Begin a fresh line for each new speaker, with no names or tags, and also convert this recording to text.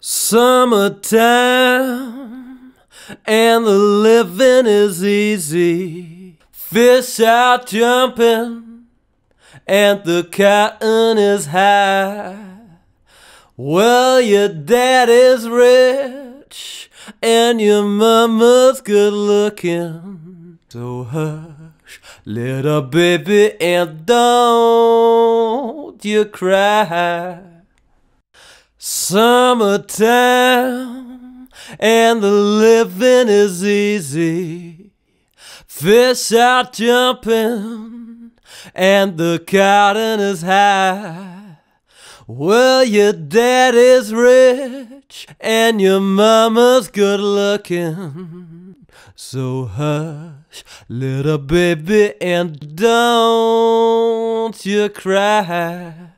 Summertime and the
living is easy. Fish out jumping and the cotton is high. Well, your daddy's rich and your mama's good looking. So hush, little baby, and don't you cry summertime and the living is easy. Fish are jumping and the cotton is high. Well, your daddy's rich and your mama's good looking. So hush, little baby, and don't
you cry.